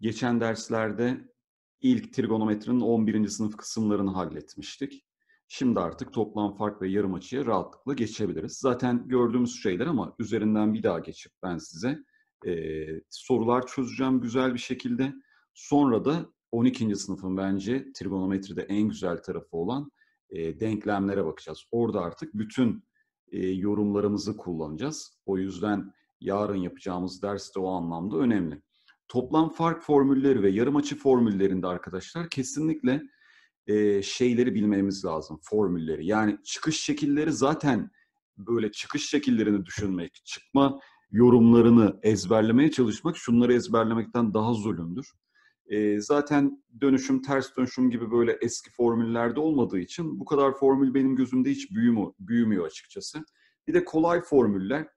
Geçen derslerde ilk trigonometrinin 11. sınıf kısımlarını halletmiştik. Şimdi artık toplam fark ve yarım açıya rahatlıkla geçebiliriz. Zaten gördüğümüz şeyler ama üzerinden bir daha geçip ben size e, sorular çözeceğim güzel bir şekilde. Sonra da 12. sınıfın bence trigonometride en güzel tarafı olan e, denklemlere bakacağız. Orada artık bütün e, yorumlarımızı kullanacağız. O yüzden yarın yapacağımız ders de o anlamda önemli toplam fark formülleri ve yarım açı formüllerinde arkadaşlar kesinlikle e, şeyleri bilmemiz lazım. Formülleri. Yani çıkış şekilleri zaten böyle çıkış şekillerini düşünmek, çıkma yorumlarını ezberlemeye çalışmak şunları ezberlemekten daha zulümdür. E, zaten dönüşüm, ters dönüşüm gibi böyle eski formüllerde olmadığı için bu kadar formül benim gözümde hiç büyümü, büyümüyor açıkçası. Bir de kolay formüller.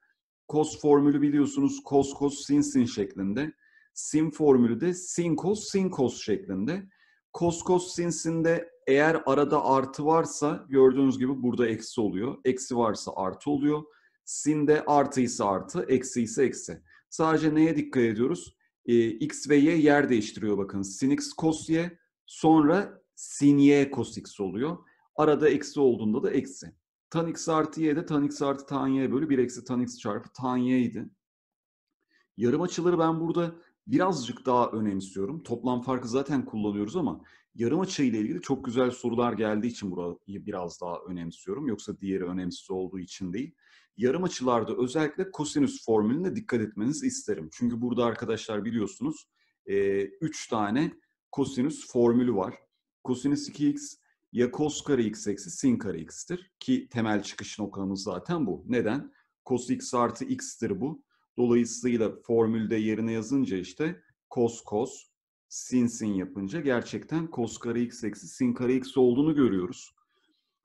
Kos formülü biliyorsunuz kos kos sin sin şeklinde. Sin formülü de sin cos sin cos şeklinde. Cos cos sinsinde eğer arada artı varsa gördüğünüz gibi burada eksi oluyor. Eksi varsa artı oluyor. Sin de artı ise artı, eksi ise eksi. Sadece neye dikkat ediyoruz? Ee, x ve y yer değiştiriyor bakın. Sin x cos y sonra sin y cos x oluyor. Arada eksi olduğunda da eksi. Tan x artı y de tan x artı tan y bölü 1 eksi tan x çarpı tan y idi. Yarım açıları ben burada birazcık daha önemsiyorum. Toplam farkı zaten kullanıyoruz ama yarım açı ile ilgili çok güzel sorular geldiği için burayı biraz daha önemsiyorum. Yoksa diğeri önemsiz olduğu için değil. Yarım açılarda özellikle kosinüs formülüne dikkat etmenizi isterim. Çünkü burada arkadaşlar biliyorsunuz 3 e, tane kosinüs formülü var. Kosinüs 2x ya cos kare x eksi sin kare x'tir. Ki temel çıkış noktamız zaten bu. Neden? Cos x artı x'tir bu. Dolayısıyla formülde yerine yazınca işte cos cos sin sin yapınca gerçekten cos kare x eksi sin kare x olduğunu görüyoruz.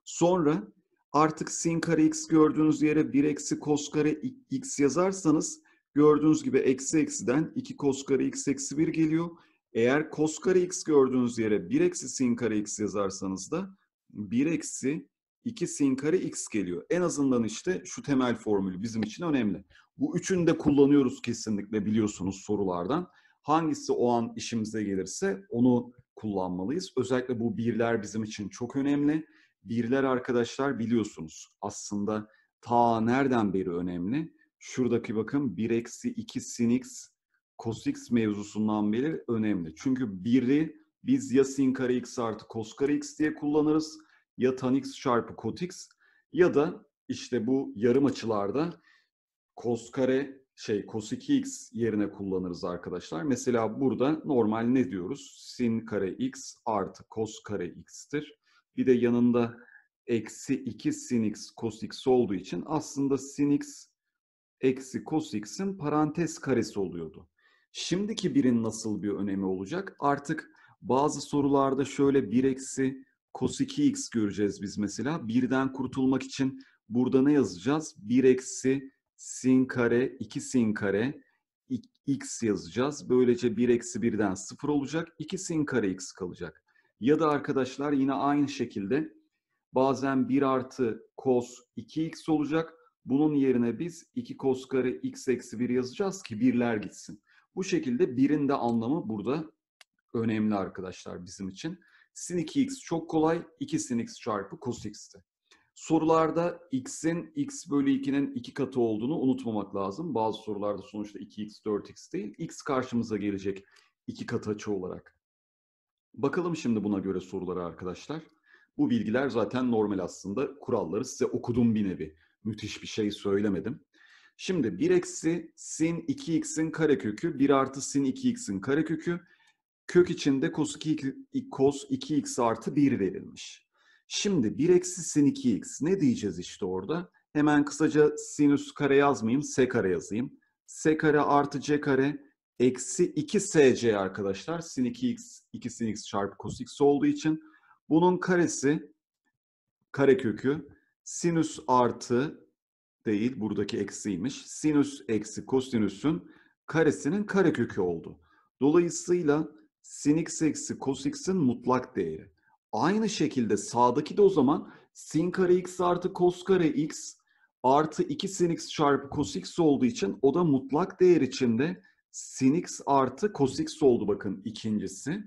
Sonra artık sin kare x gördüğünüz yere 1 eksi cos kare x yazarsanız gördüğünüz gibi eksi eksiden 2 cos kare x eksi 1 geliyor. Eğer cos kare x gördüğünüz yere 1 eksi sin kare x yazarsanız da 1 eksi 2 sin kare x geliyor. En azından işte şu temel formül bizim için önemli. Bu üçünü de kullanıyoruz kesinlikle biliyorsunuz sorulardan. Hangisi o an işimize gelirse onu kullanmalıyız. Özellikle bu birler bizim için çok önemli. Birler arkadaşlar biliyorsunuz aslında ta nereden beri önemli. Şuradaki bakın 1 eksi 2 sin x cos x mevzusundan beri önemli. Çünkü biri biz ya sin kare x artı cos kare x diye kullanırız ya Tanix x çarpı kot ya da işte bu yarım açılarda cos kare şey cos 2x yerine kullanırız arkadaşlar. Mesela burada normal ne diyoruz? Sin kare x artı cos kare x'tir. Bir de yanında eksi 2 sin x cos x olduğu için aslında sin x eksi cos x'in parantez karesi oluyordu. Şimdiki birin nasıl bir önemi olacak? Artık bazı sorularda şöyle 1 eksi cos 2x göreceğiz biz mesela. Birden kurtulmak için burada ne yazacağız? 1 eksi sin kare 2 sin kare x yazacağız. Böylece 1 eksi 1'den 0 olacak. 2 sin kare x kalacak. Ya da arkadaşlar yine aynı şekilde bazen 1 artı cos 2x olacak. Bunun yerine biz 2 cos kare x eksi 1 yazacağız ki birler gitsin. Bu şekilde birin de anlamı burada önemli arkadaşlar bizim için sin 2x çok kolay. 2 sin x çarpı cos x'ti. Sorularda x'in x bölü 2'nin 2 katı olduğunu unutmamak lazım. Bazı sorularda sonuçta 2x 4x değil. x karşımıza gelecek 2 katı açı olarak. Bakalım şimdi buna göre soruları arkadaşlar. Bu bilgiler zaten normal aslında. Kuralları size okudum bir nevi. Müthiş bir şey söylemedim. Şimdi 1 eksi sin 2x'in karekökü 1 artı sin 2x'in karekökü kök içinde cos 2, cos 2x artı 1 verilmiş. Şimdi 1 eksi sin 2x ne diyeceğiz işte orada? Hemen kısaca sinüs kare yazmayayım, s kare yazayım. s kare artı c kare eksi 2sc arkadaşlar. Sin 2x, 2 sin x çarpı cos x olduğu için bunun karesi, kare kökü sinüs artı değil buradaki eksiymiş. Sinüs eksi kosinüsün karesinin kare kökü oldu. Dolayısıyla sin x eksi cos x'in mutlak değeri. Aynı şekilde sağdaki de o zaman sin kare x artı cos kare x artı 2 sin x çarpı cos x olduğu için o da mutlak değer içinde sin x artı cos x oldu bakın ikincisi.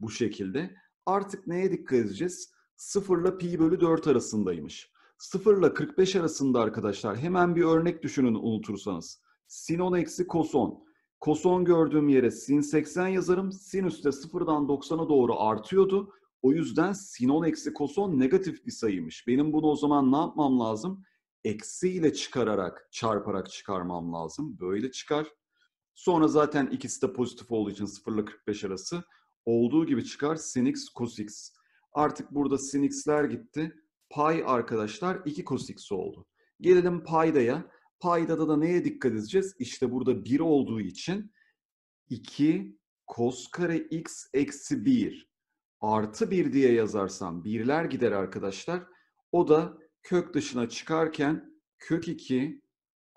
Bu şekilde. Artık neye dikkat edeceğiz? 0 ile pi bölü 4 arasındaymış. 0 ile 45 arasında arkadaşlar hemen bir örnek düşünün unutursanız. Sin 10 eksi cos 10. Koson gördüğüm yere sin 80 yazarım. Sinüs de sıfırdan 90'a doğru artıyordu. O yüzden sin 10 eksi koson negatif bir sayıymış. Benim bunu o zaman ne yapmam lazım? Eksiyle çıkararak, çarparak çıkarmam lazım. Böyle çıkar. Sonra zaten ikisi de pozitif olduğu için 0 ile 45 arası olduğu gibi çıkar sin x cos x. Artık burada sin x'ler gitti. Pay arkadaşlar 2 cos x oldu. Gelelim paydaya. Paydada da neye dikkat edeceğiz? İşte burada 1 olduğu için 2 cos kare x eksi 1 artı 1 diye yazarsam birler gider arkadaşlar. O da kök dışına çıkarken kök 2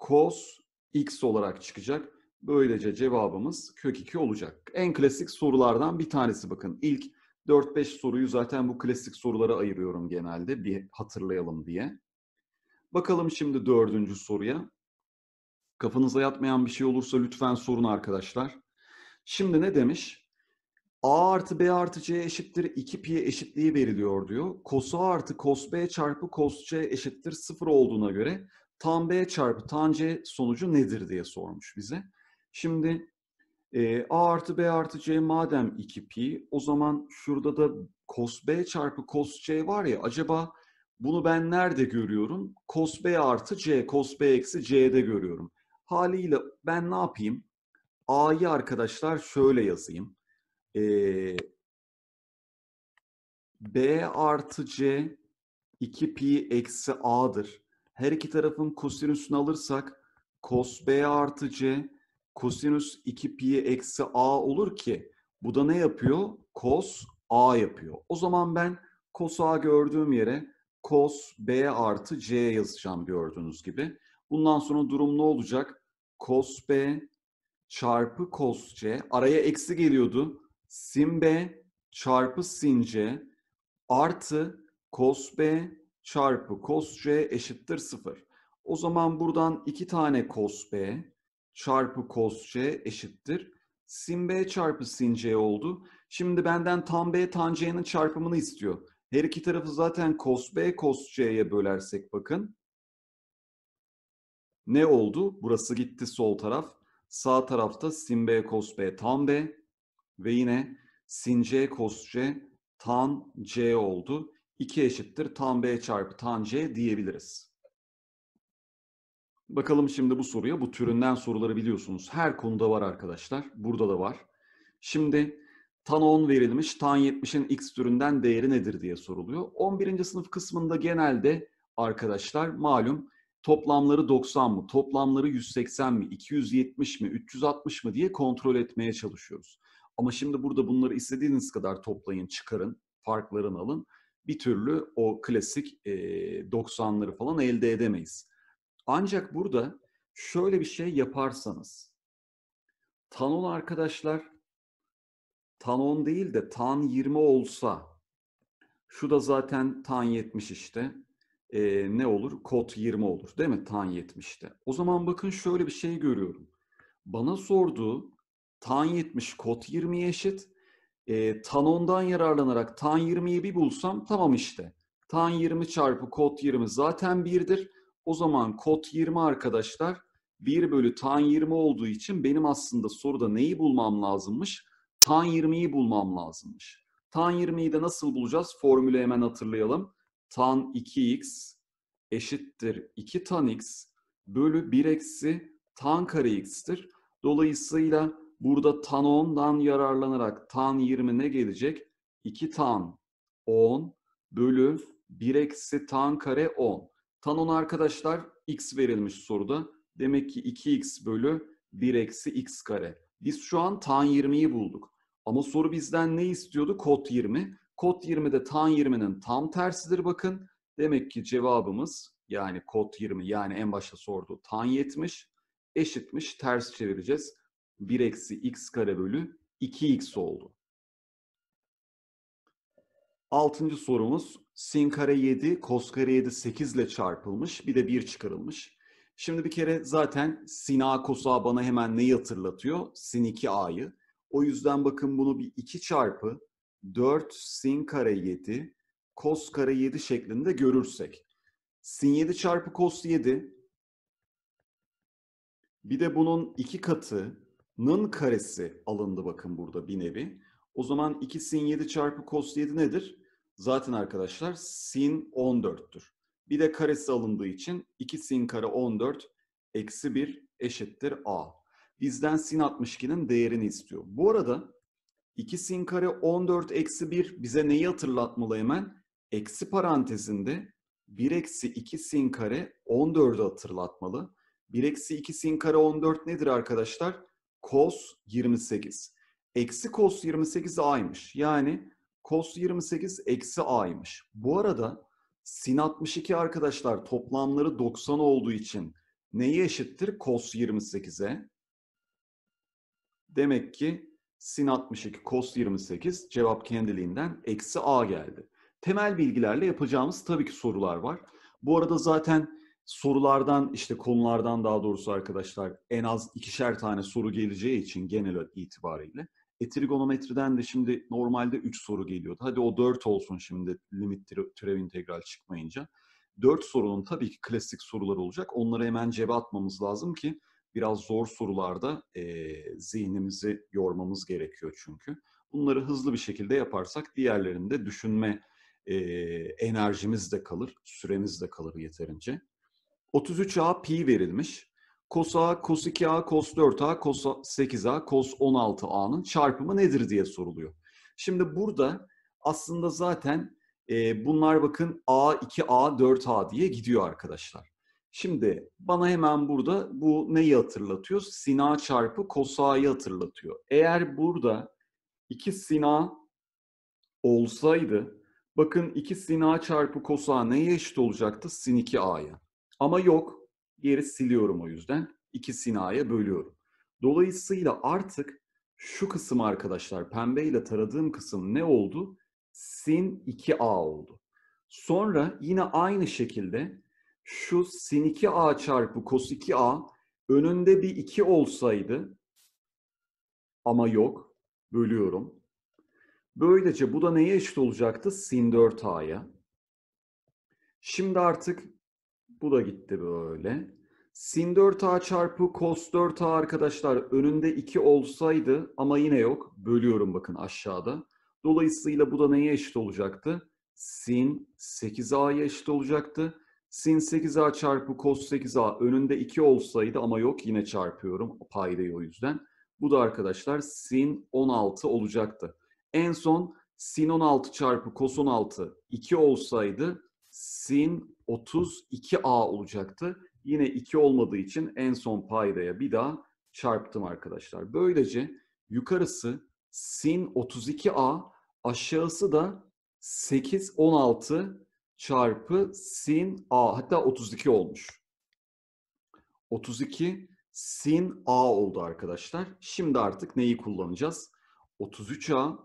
cos x olarak çıkacak. Böylece cevabımız kök 2 olacak. En klasik sorulardan bir tanesi bakın. İlk 4-5 soruyu zaten bu klasik sorulara ayırıyorum genelde bir hatırlayalım diye. Bakalım şimdi dördüncü soruya. Kafanıza yatmayan bir şey olursa lütfen sorun arkadaşlar. Şimdi ne demiş? A artı B artı C eşittir 2 pi eşitliği veriliyor diyor. Cos A artı cos B çarpı cos C eşittir 0 olduğuna göre tan B çarpı tan C sonucu nedir diye sormuş bize. Şimdi e, A artı B artı C madem 2 pi o zaman şurada da cos B çarpı cos C var ya acaba bunu ben nerede görüyorum? Cos B artı C, cos B eksi C'de görüyorum. Haliyle ben ne yapayım? A'yı arkadaşlar şöyle yazayım. Ee, B artı C 2pi eksi A'dır. Her iki tarafın kosinüsünü alırsak kos B artı C kosinüs 2pi eksi A olur ki bu da ne yapıyor? Kos A yapıyor. O zaman ben kos A gördüğüm yere kos B artı C yazacağım gördüğünüz gibi. Bundan sonra durum ne olacak? Cos B çarpı cos C. Araya eksi geliyordu. Sin B çarpı sin C artı cos B çarpı cos C eşittir 0. O zaman buradan iki tane cos B çarpı cos C eşittir. Sin B çarpı sin C oldu. Şimdi benden tan B tan C'nin çarpımını istiyor. Her iki tarafı zaten cos B cos C'ye bölersek bakın. Ne oldu? Burası gitti sol taraf. Sağ tarafta sin b cos b tan b ve yine sin c cos c tan c oldu. 2 eşittir tan b çarpı tan c diyebiliriz. Bakalım şimdi bu soruya. Bu türünden soruları biliyorsunuz. Her konuda var arkadaşlar. Burada da var. Şimdi tan 10 verilmiş, tan 70'in x türünden değeri nedir diye soruluyor. 11. sınıf kısmında genelde arkadaşlar malum toplamları 90 mı, toplamları 180 mi, 270 mi, 360 mı diye kontrol etmeye çalışıyoruz. Ama şimdi burada bunları istediğiniz kadar toplayın, çıkarın, farklarını alın. Bir türlü o klasik e, 90'ları falan elde edemeyiz. Ancak burada şöyle bir şey yaparsanız, Tanon arkadaşlar, Tanon değil de Tan 20 olsa, şu da zaten Tan 70 işte, e, ne olur? Kod 20 olur değil mi? Tan 70'te. O zaman bakın şöyle bir şey görüyorum. Bana sorduğu tan 70 kod 20'ye eşit. E, tan 10'dan yararlanarak tan 20'yi bir bulsam tamam işte. Tan 20 çarpı kod 20 zaten 1'dir. O zaman kod 20 arkadaşlar 1 bölü tan 20 olduğu için benim aslında soruda neyi bulmam lazımmış? Tan 20'yi bulmam lazımmış. Tan 20'yi de nasıl bulacağız? Formülü hemen hatırlayalım tan 2x eşittir 2 tan x bölü 1 eksi tan kare x'tir. Dolayısıyla burada tan 10'dan yararlanarak tan 20 ne gelecek? 2 tan 10 bölü 1 eksi tan kare 10. Tan 10 arkadaşlar x verilmiş soruda. Demek ki 2x bölü 1 eksi x kare. Biz şu an tan 20'yi bulduk. Ama soru bizden ne istiyordu? Kod 20. Kod 20'de tan 20'nin tam tersidir bakın. Demek ki cevabımız yani kod 20 yani en başta sorduğu tan 70 eşitmiş ters çevireceğiz. 1 eksi x kare bölü 2x oldu. Altıncı sorumuz sin kare 7, kos kare 7 8 ile çarpılmış bir de 1 çıkarılmış. Şimdi bir kere zaten sin a kos a bana hemen neyi hatırlatıyor? Sin 2a'yı. O yüzden bakın bunu bir 2 çarpı 4 sin kare 7 cos kare 7 şeklinde görürsek. Sin 7 çarpı cos 7 bir de bunun iki katının karesi alındı bakın burada bir nevi. O zaman 2 sin 7 çarpı cos 7 nedir? Zaten arkadaşlar sin 14'tür. Bir de karesi alındığı için 2 sin kare 14 eksi 1 eşittir a. Bizden sin 62'nin değerini istiyor. Bu arada 2 sin kare 14 eksi 1 bize neyi hatırlatmalı hemen? Eksi parantezinde 1 eksi 2 sin kare 14'ü hatırlatmalı. 1 eksi 2 sin kare 14 nedir arkadaşlar? Kos 28. Eksi kos 28 a'ymış. Yani kos 28 eksi a'ymış. Bu arada sin 62 arkadaşlar toplamları 90 olduğu için neyi eşittir? Kos 28'e. Demek ki sin 62 cos 28 cevap kendiliğinden eksi a geldi. Temel bilgilerle yapacağımız tabii ki sorular var. Bu arada zaten sorulardan işte konulardan daha doğrusu arkadaşlar en az ikişer tane soru geleceği için genel itibariyle. E, trigonometriden de şimdi normalde 3 soru geliyordu. Hadi o 4 olsun şimdi limit türev integral çıkmayınca. 4 sorunun tabii ki klasik sorular olacak. Onları hemen cevap atmamız lazım ki biraz zor sorularda e, zihnimizi yormamız gerekiyor çünkü. Bunları hızlı bir şekilde yaparsak diğerlerinde düşünme e, enerjimiz de kalır, süremiz de kalır yeterince. 33A pi verilmiş. Cos A, cos 2A, cos 4A, cos 8A, cos 16A'nın çarpımı nedir diye soruluyor. Şimdi burada aslında zaten e, bunlar bakın A, 2A, 4A diye gidiyor arkadaşlar. Şimdi bana hemen burada bu neyi hatırlatıyor? Sina çarpı kosa'yı hatırlatıyor. Eğer burada iki sina olsaydı bakın iki sina çarpı kosa neye eşit olacaktı? Sin 2 a'ya. Ama yok. Geri siliyorum o yüzden. 2 sina'ya bölüyorum. Dolayısıyla artık şu kısım arkadaşlar pembeyle taradığım kısım ne oldu? Sin 2a oldu. Sonra yine aynı şekilde şu sin 2a çarpı cos 2a önünde bir 2 olsaydı ama yok. Bölüyorum. Böylece bu da neye eşit olacaktı? Sin 4a'ya. Şimdi artık bu da gitti böyle. Sin 4a çarpı cos 4a arkadaşlar önünde 2 olsaydı ama yine yok. Bölüyorum bakın aşağıda. Dolayısıyla bu da neye eşit olacaktı? Sin 8a'ya eşit olacaktı. Sin 8a çarpı cos 8a önünde 2 olsaydı ama yok yine çarpıyorum paydayı o yüzden. Bu da arkadaşlar sin 16 olacaktı. En son sin 16 çarpı cos 16 2 olsaydı sin 32a olacaktı. Yine 2 olmadığı için en son paydaya bir daha çarptım arkadaşlar. Böylece yukarısı sin 32a aşağısı da 8 16 çarpı sin a hatta 32 olmuş. 32 sin a oldu arkadaşlar. Şimdi artık neyi kullanacağız? 33a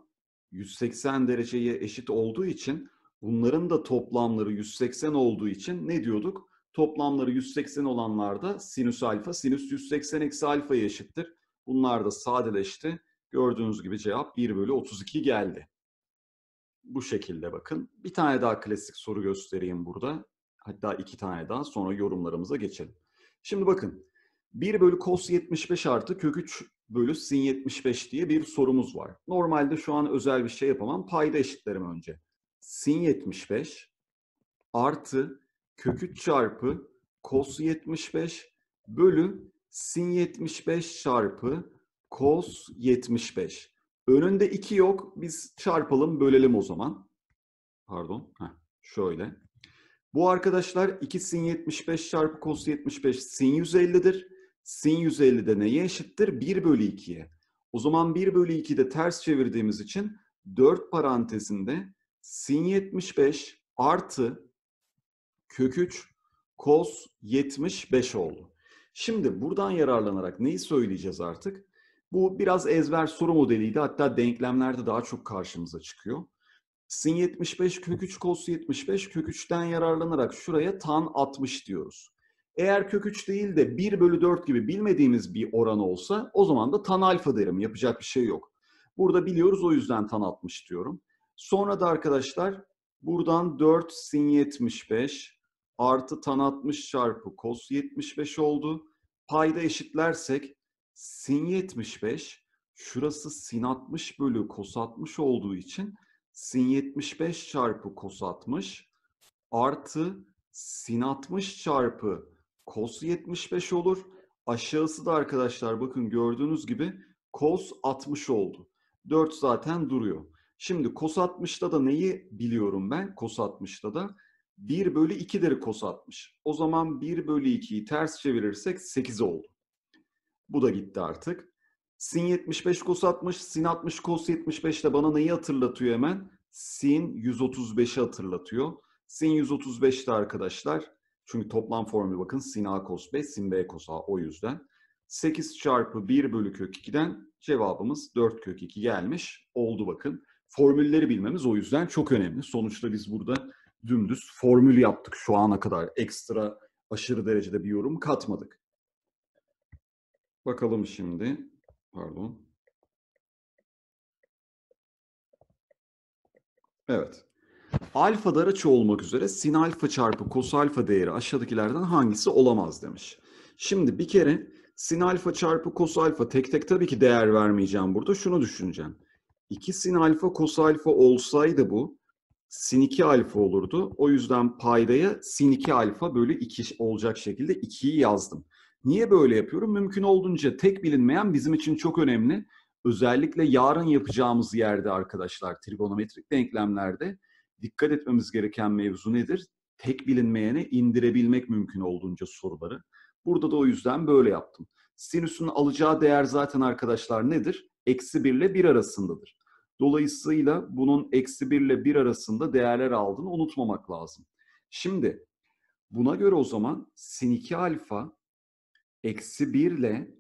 180 dereceye eşit olduğu için bunların da toplamları 180 olduğu için ne diyorduk? Toplamları 180 olanlarda sinüs alfa, sinüs 180 eksi alfaya eşittir. Bunlar da sadeleşti. Gördüğünüz gibi cevap 1 bölü 32 geldi bu şekilde bakın. Bir tane daha klasik soru göstereyim burada. Hatta iki tane daha sonra yorumlarımıza geçelim. Şimdi bakın 1 bölü cos 75 artı kök 3 bölü sin 75 diye bir sorumuz var. Normalde şu an özel bir şey yapamam. Payda eşitlerim önce. Sin 75 artı kök 3 çarpı cos 75 bölü sin 75 çarpı cos 75. Önünde 2 yok. Biz çarpalım, bölelim o zaman. Pardon. Heh, şöyle. Bu arkadaşlar 2 sin 75 çarpı cos 75 sin 150'dir. Sin 150 de neye eşittir? 1 bölü 2'ye. O zaman 1 bölü 2'yi de ters çevirdiğimiz için 4 parantezinde sin 75 artı kök 3 cos 75 oldu. Şimdi buradan yararlanarak neyi söyleyeceğiz artık? Bu biraz ezber soru modeliydi. Hatta denklemlerde daha çok karşımıza çıkıyor. Sin 75 kök 3 cos 75 kök 3'ten yararlanarak şuraya tan 60 diyoruz. Eğer kök 3 değil de 1 bölü 4 gibi bilmediğimiz bir oran olsa o zaman da tan alfa derim. Yapacak bir şey yok. Burada biliyoruz o yüzden tan 60 diyorum. Sonra da arkadaşlar buradan 4 sin 75 artı tan 60 çarpı cos 75 oldu. Payda eşitlersek sin 75 şurası sin 60 bölü kos 60 olduğu için sin 75 çarpı kos 60 artı sin 60 çarpı kos 75 olur. Aşağısı da arkadaşlar bakın gördüğünüz gibi kos 60 oldu. 4 zaten duruyor. Şimdi kos 60'da da neyi biliyorum ben? Kos 60'da da 1 bölü 2'dir kos 60. O zaman 1 bölü 2'yi ters çevirirsek 8 oldu. Bu da gitti artık. Sin 75 kos 60, sin 60 kos 75 de bana neyi hatırlatıyor hemen? Sin 135'i hatırlatıyor. Sin 135'te arkadaşlar. Çünkü toplam formülü bakın sin a kos b, sin b kos a o yüzden. 8 çarpı 1 bölü kök 2'den cevabımız 4 kök 2 gelmiş oldu bakın. Formülleri bilmemiz o yüzden çok önemli. Sonuçta biz burada dümdüz formül yaptık şu ana kadar. Ekstra aşırı derecede bir yorum katmadık. Bakalım şimdi. Pardon. Evet. Alfa da olmak üzere sin alfa çarpı kos alfa değeri aşağıdakilerden hangisi olamaz demiş. Şimdi bir kere sin alfa çarpı kos alfa tek tek tabii ki değer vermeyeceğim burada. Şunu düşüneceğim. 2 sin alfa kos alfa olsaydı bu sin 2 alfa olurdu. O yüzden paydaya sin 2 alfa bölü 2 olacak şekilde 2'yi yazdım. Niye böyle yapıyorum? Mümkün olduğunca tek bilinmeyen bizim için çok önemli. Özellikle yarın yapacağımız yerde arkadaşlar trigonometrik denklemlerde dikkat etmemiz gereken mevzu nedir? Tek bilinmeyene indirebilmek mümkün olduğunca soruları. Burada da o yüzden böyle yaptım. Sinüsün alacağı değer zaten arkadaşlar nedir? Eksi 1 ile 1 arasındadır. Dolayısıyla bunun eksi 1 ile 1 arasında değerler aldığını unutmamak lazım. Şimdi buna göre o zaman sin 2 alfa eksi 1 ile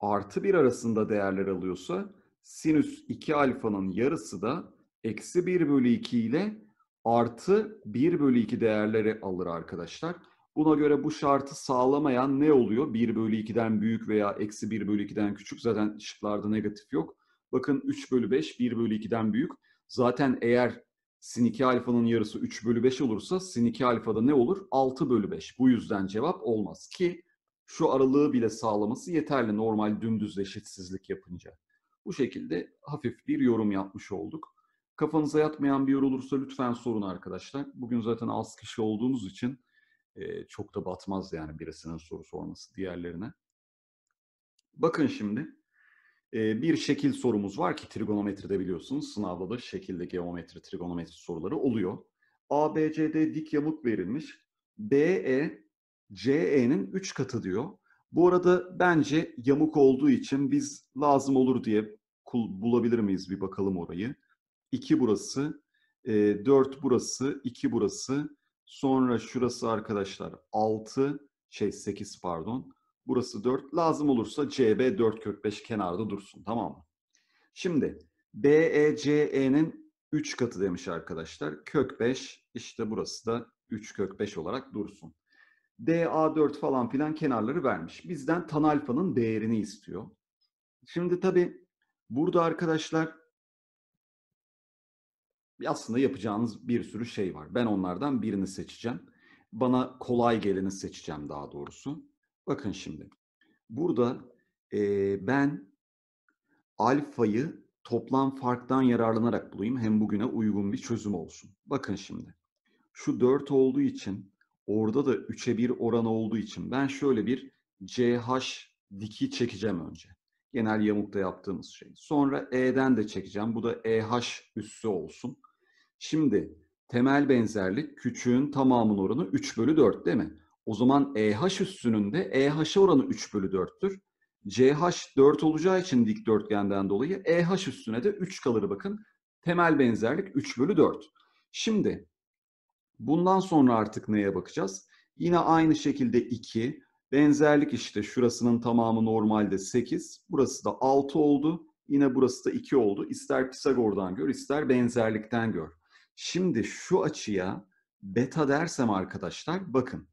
artı 1 arasında değerler alıyorsa sinüs 2 alfanın yarısı da eksi 1 bölü 2 ile artı 1 bölü 2 değerleri alır arkadaşlar. Buna göre bu şartı sağlamayan ne oluyor? 1 bölü 2'den büyük veya eksi 1 bölü 2'den küçük. Zaten şıklarda negatif yok. Bakın 3 bölü 5, 1 bölü 2'den büyük. Zaten eğer sin 2 alfanın yarısı 3 bölü 5 olursa sin 2 alfada ne olur? 6 bölü 5. Bu yüzden cevap olmaz ki şu aralığı bile sağlaması yeterli normal dümdüz eşitsizlik yapınca. Bu şekilde hafif bir yorum yapmış olduk. Kafanıza yatmayan bir yer olursa lütfen sorun arkadaşlar. Bugün zaten az kişi olduğumuz için e, çok da batmaz yani birisinin soru sorması diğerlerine. Bakın şimdi e, bir şekil sorumuz var ki trigonometride biliyorsunuz sınavda da şekilde geometri, trigonometri soruları oluyor. ABCD dik yamuk verilmiş. BE CE'nin 3 katı diyor. Bu arada bence yamuk olduğu için biz lazım olur diye bulabilir miyiz bir bakalım orayı. 2 burası, 4 e, burası, 2 burası, sonra şurası arkadaşlar 6, şey 8 pardon. Burası 4. Lazım olursa CB 4 kök 5 kenarda dursun tamam mı? Şimdi BECE'nin 3 katı demiş arkadaşlar. Kök 5 işte burası da 3 kök 5 olarak dursun. DA4 falan filan kenarları vermiş. Bizden tan alfanın değerini istiyor. Şimdi tabii burada arkadaşlar aslında yapacağınız bir sürü şey var. Ben onlardan birini seçeceğim. Bana kolay geleni seçeceğim daha doğrusu. Bakın şimdi. Burada e, ben alfayı toplam farktan yararlanarak bulayım. Hem bugüne uygun bir çözüm olsun. Bakın şimdi. Şu 4 olduğu için Orada da 3'e 1 oranı olduğu için ben şöyle bir CH diki çekeceğim önce. Genel yamukta yaptığımız şey. Sonra E'den de çekeceğim. Bu da EH üssü olsun. Şimdi temel benzerlik küçüğün tamamının oranı 3 bölü 4 değil mi? O zaman EH üssünün de EH'e oranı 3 bölü 4'tür. CH 4 olacağı için dikdörtgenden dolayı EH üssüne de 3 kalır bakın. Temel benzerlik 3 bölü 4. Şimdi Bundan sonra artık neye bakacağız? Yine aynı şekilde 2. Benzerlik işte şurasının tamamı normalde 8. Burası da 6 oldu. Yine burası da 2 oldu. İster Pisagor'dan gör, ister benzerlikten gör. Şimdi şu açıya beta dersem arkadaşlar bakın.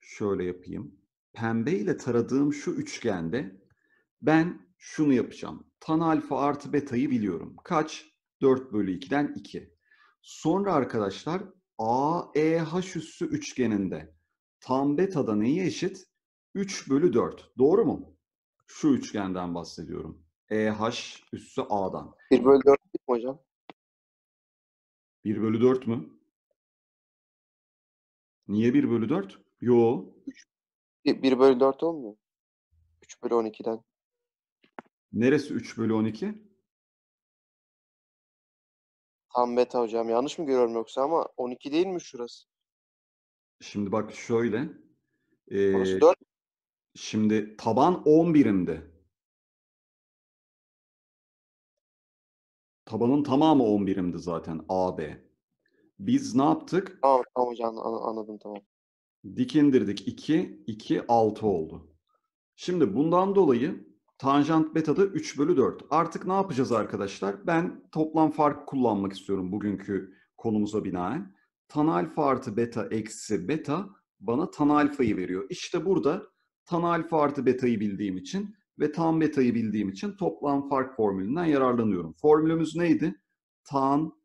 Şöyle yapayım. Pembe ile taradığım şu üçgende ben şunu yapacağım. Tan alfa artı betayı biliyorum. Kaç? 4 bölü 2'den 2. Sonra arkadaşlar AEH üssü üçgeninde tam beta'da neye eşit? 3 bölü 4. Doğru mu? Şu üçgenden bahsediyorum. EH üssü A'dan. 1 bölü 4 değil mi hocam? 1 bölü 4 mü? Niye 1 bölü 4? Yo. 1 bölü 4 olmuyor. 3 bölü 12'den. Neresi 3 bölü 12? Tam beta hocam. Yanlış mı görüyorum yoksa ama 12 değil mi şurası? Şimdi bak şöyle. Ee, 4. şimdi taban 10 birimdi. Tabanın tamamı 10 birimdi zaten AB. Biz ne yaptık? Tamam, tamam hocam anladım tamam. Dik indirdik 2, 2, 6 oldu. Şimdi bundan dolayı Tanjant beta da 3 bölü 4. Artık ne yapacağız arkadaşlar? Ben toplam fark kullanmak istiyorum bugünkü konumuza binaen. Tan alfa artı beta eksi beta bana tan alfayı veriyor. İşte burada tan alfa artı betayı bildiğim için ve tan betayı bildiğim için toplam fark formülünden yararlanıyorum. Formülümüz neydi? Tan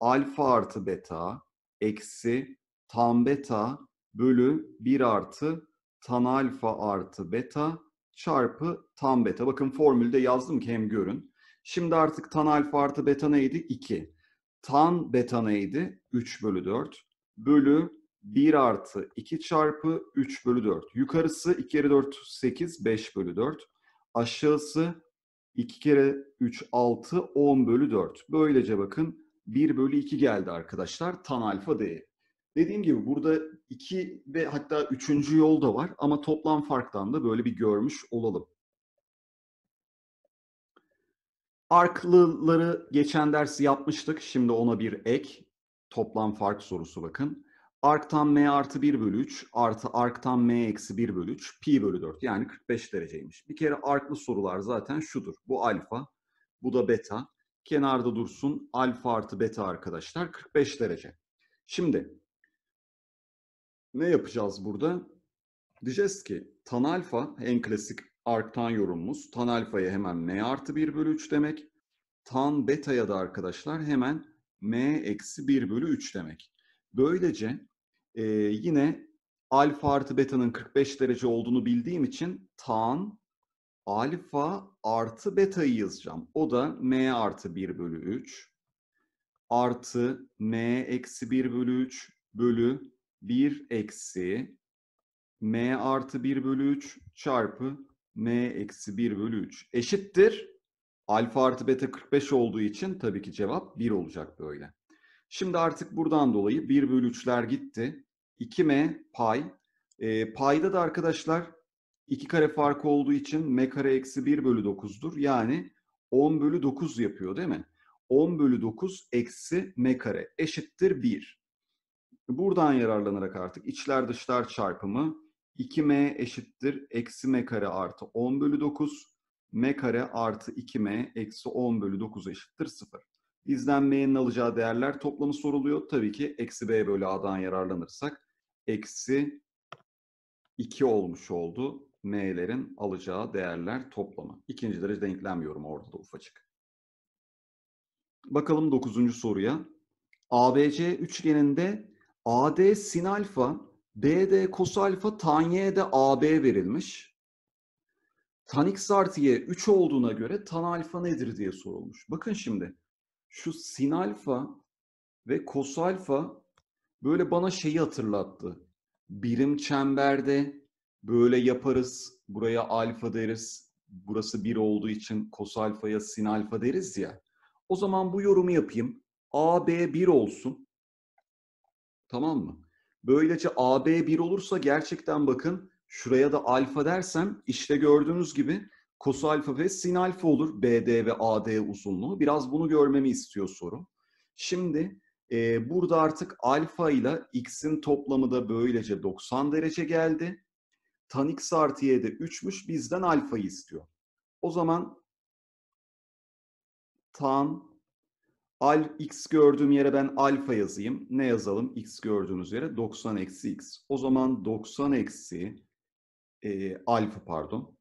alfa artı beta eksi tan beta bölü 1 artı tan alfa artı beta çarpı tan beta. Bakın formülde yazdım ki hem görün. Şimdi artık tan alfa artı beta neydi? 2. Tan beta neydi? 3 bölü 4 bölü 1 artı 2 çarpı 3 bölü 4. Yukarısı 2 kere 4 8 5 bölü 4. Aşağısı 2 kere 3 6 10 bölü 4. Böylece bakın 1 bölü 2 geldi arkadaşlar tan alfa değeri. Dediğim gibi burada iki ve hatta üçüncü yol da var ama toplam farktan da böyle bir görmüş olalım. Arklıları geçen dersi yapmıştık. Şimdi ona bir ek. Toplam fark sorusu bakın. Ark'tan M artı 1 bölü 3 artı ark'tan M eksi 1 bölü 3 pi bölü 4 yani 45 dereceymiş. Bir kere arklı sorular zaten şudur. Bu alfa, bu da beta. Kenarda dursun alfa artı beta arkadaşlar 45 derece. Şimdi ne yapacağız burada? Diyeceğiz ki tan alfa en klasik arktan yorumumuz. Tan alfaya hemen m artı 1 bölü 3 demek. Tan beta'ya da arkadaşlar hemen m eksi 1 bölü 3 demek. Böylece e, yine alfa artı beta'nın 45 derece olduğunu bildiğim için tan alfa artı beta'yı yazacağım. O da m artı 1 bölü 3 artı m eksi 1 bölü 3 bölü 1 eksi m artı 1 bölü 3 çarpı m eksi 1 bölü 3 eşittir. Alfa artı beta 45 olduğu için tabii ki cevap 1 olacak böyle. Şimdi artık buradan dolayı 1 bölü 3'ler gitti. 2m pay. E, payda da arkadaşlar 2 kare farkı olduğu için m kare eksi 1 bölü 9'dur. Yani 10 bölü 9 yapıyor değil mi? 10 bölü 9 eksi m kare eşittir 1. Buradan yararlanarak artık içler dışlar çarpımı 2m eşittir eksi m kare artı 10 bölü 9 m kare artı 2m eksi 10 bölü 9 eşittir 0. Bizden m'nin alacağı değerler toplamı soruluyor. Tabii ki eksi b bölü a'dan yararlanırsak eksi 2 olmuş oldu m'lerin alacağı değerler toplamı. İkinci derece denklenmiyorum orada da ufacık. Bakalım dokuzuncu soruya. ABC üçgeninde AD sin alfa, BD kos alfa, tan y'de AB verilmiş. Tan x artı y 3 olduğuna göre tan alfa nedir diye sorulmuş. Bakın şimdi şu sin alfa ve kos alfa böyle bana şeyi hatırlattı. Birim çemberde böyle yaparız. Buraya alfa deriz. Burası 1 olduğu için kos alfaya sin alfa deriz ya. O zaman bu yorumu yapayım. AB 1 olsun. Tamam mı? Böylece AB 1 olursa gerçekten bakın şuraya da alfa dersem işte gördüğünüz gibi kos alfa ve sin alfa olur BD ve AD uzunluğu. Biraz bunu görmemi istiyor soru. Şimdi e, burada artık alfa ile x'in toplamı da böylece 90 derece geldi. Tan x artı y de 3'müş bizden alfa istiyor. O zaman tan Al, x gördüğüm yere ben alfa yazayım. Ne yazalım? x gördüğünüz yere 90 eksi x. O zaman 90 eksi e, alfa pardon.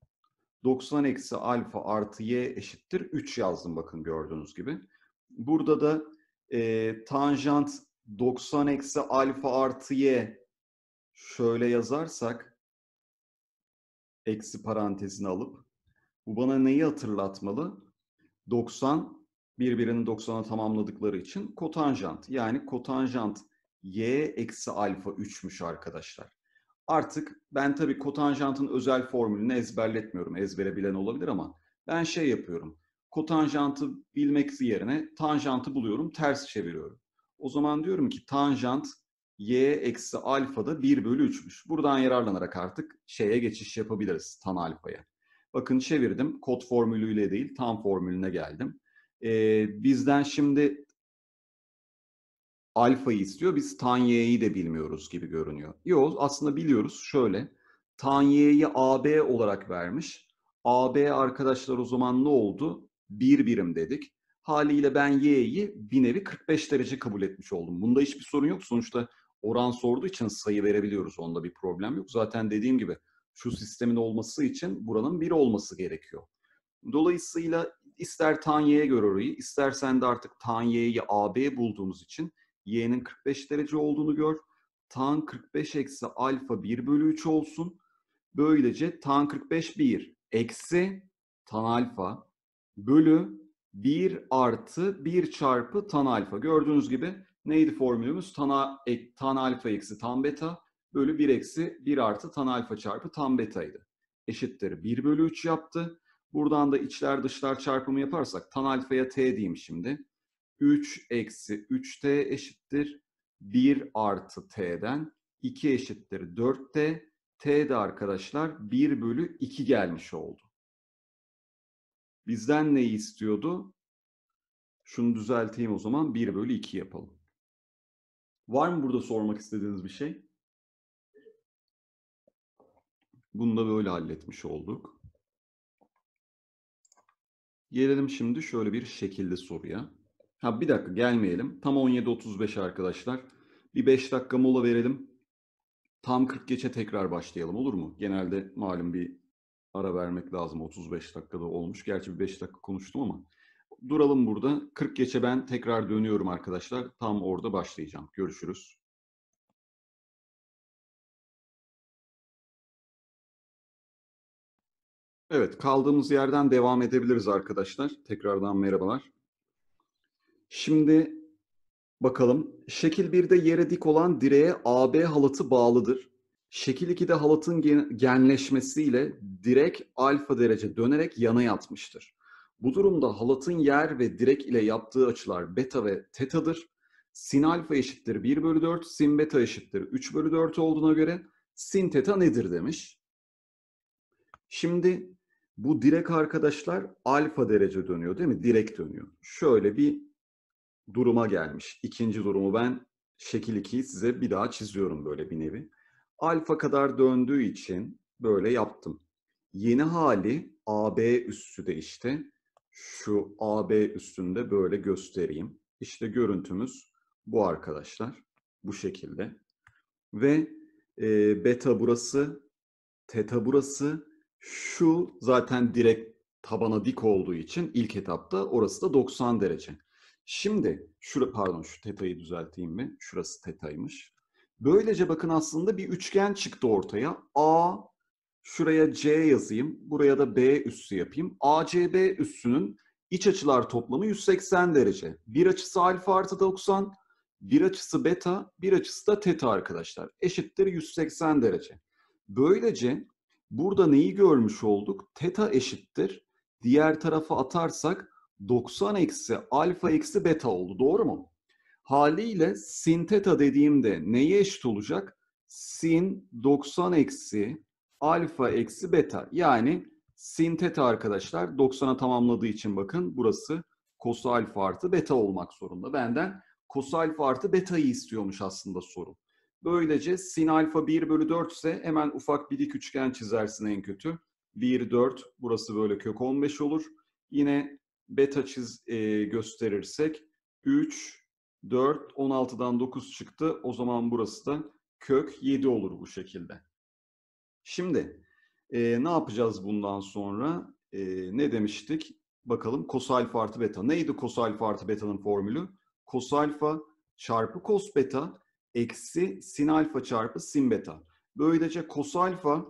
90 eksi alfa artı y eşittir 3 yazdım bakın gördüğünüz gibi. Burada da e, tanjant 90 eksi alfa artı y şöyle yazarsak eksi parantezini alıp bu bana neyi hatırlatmalı? 90 birbirinin 90'a tamamladıkları için kotanjant yani kotanjant y eksi alfa 3'müş arkadaşlar. Artık ben tabii kotanjantın özel formülünü ezberletmiyorum. Ezbere bilen olabilir ama ben şey yapıyorum. Kotanjantı bilmek yerine tanjantı buluyorum, ters çeviriyorum. O zaman diyorum ki tanjant y eksi alfa da 1 bölü 3'müş. Buradan yararlanarak artık şeye geçiş yapabiliriz tan alfaya. Bakın çevirdim. Kod formülüyle değil tan formülüne geldim. Ee, bizden şimdi alfayı istiyor. Biz Tanye'yi de bilmiyoruz gibi görünüyor. Yok aslında biliyoruz şöyle. Tanye'yi AB olarak vermiş. AB arkadaşlar o zaman ne oldu? Bir birim dedik. Haliyle ben Y'yi bir nevi 45 derece kabul etmiş oldum. Bunda hiçbir sorun yok. Sonuçta oran sorduğu için sayı verebiliyoruz. Onda bir problem yok. Zaten dediğim gibi şu sistemin olması için buranın 1 olması gerekiyor. Dolayısıyla İster Tanye'ye göre orayı, istersen de artık Tanye'yi AB bulduğumuz için Y'nin 45 derece olduğunu gör. Tan 45 eksi alfa 1 bölü 3 olsun. Böylece tan 45 1 eksi tan alfa bölü 1 artı 1 çarpı tan alfa. Gördüğünüz gibi neydi formülümüz? Tan, tan alfa eksi tan beta bölü 1 eksi 1 artı tan alfa çarpı tan betaydı. Eşittir 1 bölü 3 yaptı. Buradan da içler dışlar çarpımı yaparsak tan alfaya t diyeyim şimdi. 3 eksi 3t eşittir 1 artı t'den 2 eşittir 4t. T de arkadaşlar 1 bölü 2 gelmiş oldu. Bizden neyi istiyordu? Şunu düzelteyim o zaman 1 bölü 2 yapalım. Var mı burada sormak istediğiniz bir şey? Bunu da böyle halletmiş olduk. Gelelim şimdi şöyle bir şekilde soruya. Ha bir dakika gelmeyelim. Tam 17.35 arkadaşlar. Bir 5 dakika mola verelim. Tam 40 geçe tekrar başlayalım olur mu? Genelde malum bir ara vermek lazım. 35 dakikada olmuş. Gerçi bir 5 dakika konuştum ama. Duralım burada. 40 geçe ben tekrar dönüyorum arkadaşlar. Tam orada başlayacağım. Görüşürüz. Evet, kaldığımız yerden devam edebiliriz arkadaşlar. Tekrardan merhabalar. Şimdi bakalım. Şekil 1'de yere dik olan direğe AB halatı bağlıdır. Şekil 2'de halatın genleşmesiyle direk alfa derece dönerek yana yatmıştır. Bu durumda halatın yer ve direk ile yaptığı açılar beta ve tetadır. Sin alfa eşittir 1 bölü 4, sin beta eşittir 3 bölü 4 olduğuna göre sin teta nedir demiş. Şimdi bu direk arkadaşlar alfa derece dönüyor değil mi? Direkt dönüyor. Şöyle bir duruma gelmiş. İkinci durumu ben şekil 2'yi size bir daha çiziyorum böyle bir nevi. Alfa kadar döndüğü için böyle yaptım. Yeni hali AB üssü de işte şu AB üstünde böyle göstereyim. İşte görüntümüz bu arkadaşlar. Bu şekilde. Ve e, beta burası, teta burası, şu zaten direkt tabana dik olduğu için ilk etapta orası da 90 derece. Şimdi şura pardon şu tetayı düzelteyim mi? Şurası tetaymış. Böylece bakın aslında bir üçgen çıktı ortaya. A şuraya C yazayım. Buraya da B üssü yapayım. ACB üssünün iç açılar toplamı 180 derece. Bir açısı alfa artı 90, bir açısı beta, bir açısı da teta arkadaşlar. Eşittir 180 derece. Böylece Burada neyi görmüş olduk? Teta eşittir. Diğer tarafa atarsak 90 eksi alfa eksi beta oldu. Doğru mu? Haliyle sin teta dediğimde neye eşit olacak? Sin 90 eksi alfa eksi beta. Yani sin teta arkadaşlar 90'a tamamladığı için bakın burası kos alfa artı beta olmak zorunda. Benden kos alfa artı beta'yı istiyormuş aslında sorun. Böylece sin alfa 1 bölü 4 ise hemen ufak bir dik üçgen çizersin en kötü. 1, 4 burası böyle kök 15 olur. Yine beta çiz e, gösterirsek 3, 4, 16'dan 9 çıktı. O zaman burası da kök 7 olur bu şekilde. Şimdi e, ne yapacağız bundan sonra? E, ne demiştik? Bakalım kos alfa artı beta. Neydi kos alfa artı beta'nın formülü? Kos alfa çarpı kos beta eksi sin alfa çarpı sin beta. Böylece kos alfa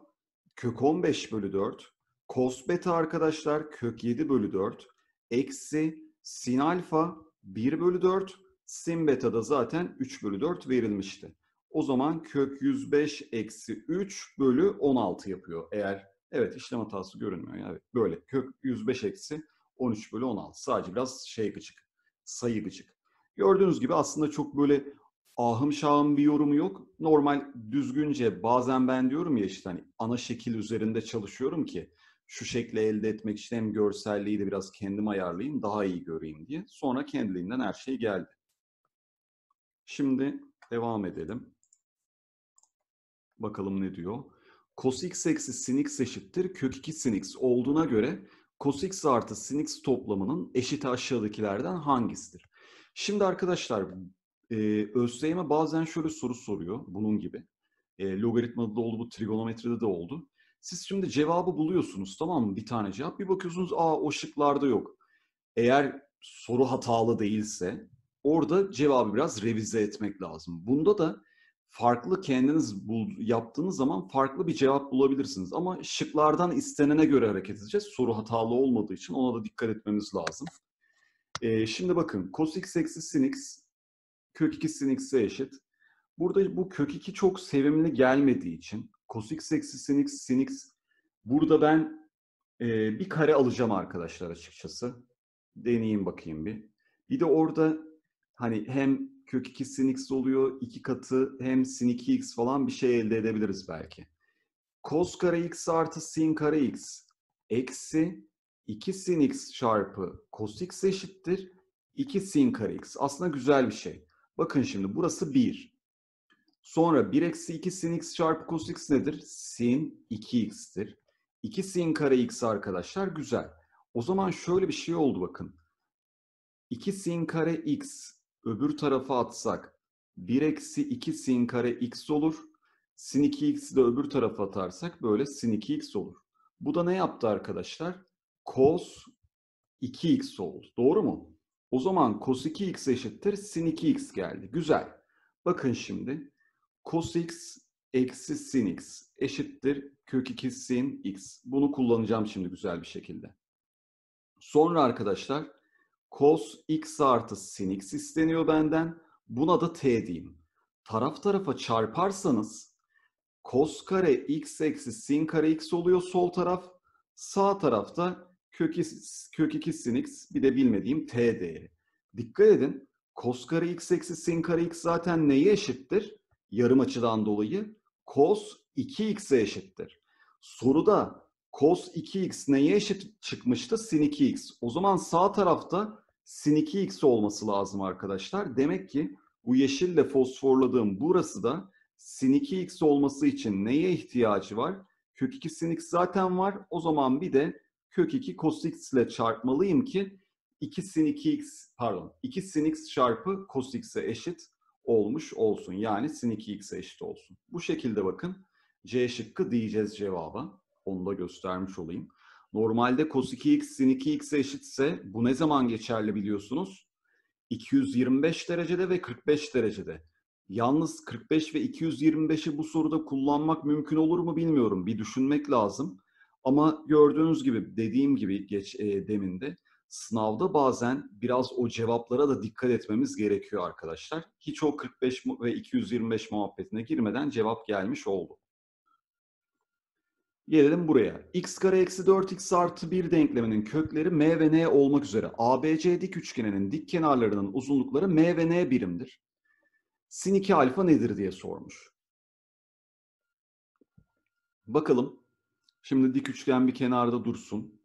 kök 15 bölü 4, kos beta arkadaşlar kök 7 bölü 4, eksi sin alfa 1 bölü 4, sin beta da zaten 3 bölü 4 verilmişti. O zaman kök 105 eksi 3 bölü 16 yapıyor eğer. Evet işlem hatası görünmüyor. yani böyle kök 105 eksi 13 bölü 16. Sadece biraz şey gıcık, sayı gıcık. Gördüğünüz gibi aslında çok böyle ahım şahım bir yorumu yok. Normal düzgünce bazen ben diyorum ya işte hani ana şekil üzerinde çalışıyorum ki şu şekli elde etmek için hem görselliği de biraz kendim ayarlayayım daha iyi göreyim diye. Sonra kendiliğinden her şey geldi. Şimdi devam edelim. Bakalım ne diyor. Cos x eksi sin x eşittir kök 2 sin x olduğuna göre cos x artı sin x toplamının eşit aşağıdakilerden hangisidir? Şimdi arkadaşlar e, ÖSYM bazen şöyle soru soruyor bunun gibi. E, logaritmada da oldu, bu trigonometride de oldu. Siz şimdi cevabı buluyorsunuz tamam mı? Bir tane cevap. Bir bakıyorsunuz aa o şıklarda yok. Eğer soru hatalı değilse orada cevabı biraz revize etmek lazım. Bunda da farklı kendiniz bul, yaptığınız zaman farklı bir cevap bulabilirsiniz. Ama şıklardan istenene göre hareket edeceğiz. Soru hatalı olmadığı için ona da dikkat etmemiz lazım. Ee, şimdi bakın cos x eksi sin x kök 2 sin x'e eşit. Burada bu kök 2 çok sevimli gelmediği için cos x eksi sin x sin x burada ben e, bir kare alacağım arkadaşlar açıkçası. Deneyeyim bakayım bir. Bir de orada hani hem kök 2 sin x oluyor iki katı hem sin 2x falan bir şey elde edebiliriz belki. Cos kare x artı sin kare x eksi 2 sin x çarpı cos x eşittir 2 sin kare x. Aslında güzel bir şey. Bakın şimdi burası 1. Sonra 1 eksi 2 sin x çarpı cos x nedir? Sin 2x'tir. 2 sin kare x arkadaşlar güzel. O zaman şöyle bir şey oldu bakın. 2 sin kare x öbür tarafa atsak 1 eksi 2 sin kare x olur. Sin 2x'i de öbür tarafa atarsak böyle sin 2x olur. Bu da ne yaptı arkadaşlar? Cos 2x oldu. Doğru mu? O zaman cos 2x eşittir sin 2x geldi. Güzel. Bakın şimdi cos x eksi sin x eşittir kök 2 sin x. Bunu kullanacağım şimdi güzel bir şekilde. Sonra arkadaşlar cos x artı sin x isteniyor benden. Buna da t diyeyim. Taraf tarafa çarparsanız cos kare x eksi sin kare x oluyor sol taraf. Sağ tarafta kök, kök 2 sin bir de bilmediğim t değeri. Dikkat edin kos kare x eksi sin kare x zaten neye eşittir? Yarım açıdan dolayı kos 2x'e eşittir. Soruda cos 2x neye eşit çıkmıştı? Sin 2x. O zaman sağ tarafta sin 2x olması lazım arkadaşlar. Demek ki bu yeşille fosforladığım burası da sin 2x olması için neye ihtiyacı var? Kök 2 sin x zaten var. O zaman bir de kök 2 cos x ile çarpmalıyım ki 2 sin 2x pardon 2 sin x çarpı cos x'e eşit olmuş olsun. Yani sin 2x'e eşit olsun. Bu şekilde bakın C şıkkı diyeceğiz cevaba. Onu da göstermiş olayım. Normalde cos 2x sin 2x'e eşitse bu ne zaman geçerli biliyorsunuz? 225 derecede ve 45 derecede. Yalnız 45 ve 225'i bu soruda kullanmak mümkün olur mu bilmiyorum. Bir düşünmek lazım. Ama gördüğünüz gibi dediğim gibi geç e, deminde sınavda bazen biraz o cevaplara da dikkat etmemiz gerekiyor arkadaşlar. Hiç o 45 ve 225 muhabbetine girmeden cevap gelmiş oldu. Gelelim buraya. x kare eksi 4x artı 1 denkleminin kökleri m ve n olmak üzere ABC dik üçgeninin dik kenarlarının uzunlukları m ve n birimdir. Sin 2 alfa nedir diye sormuş. Bakalım Şimdi dik üçgen bir kenarda dursun.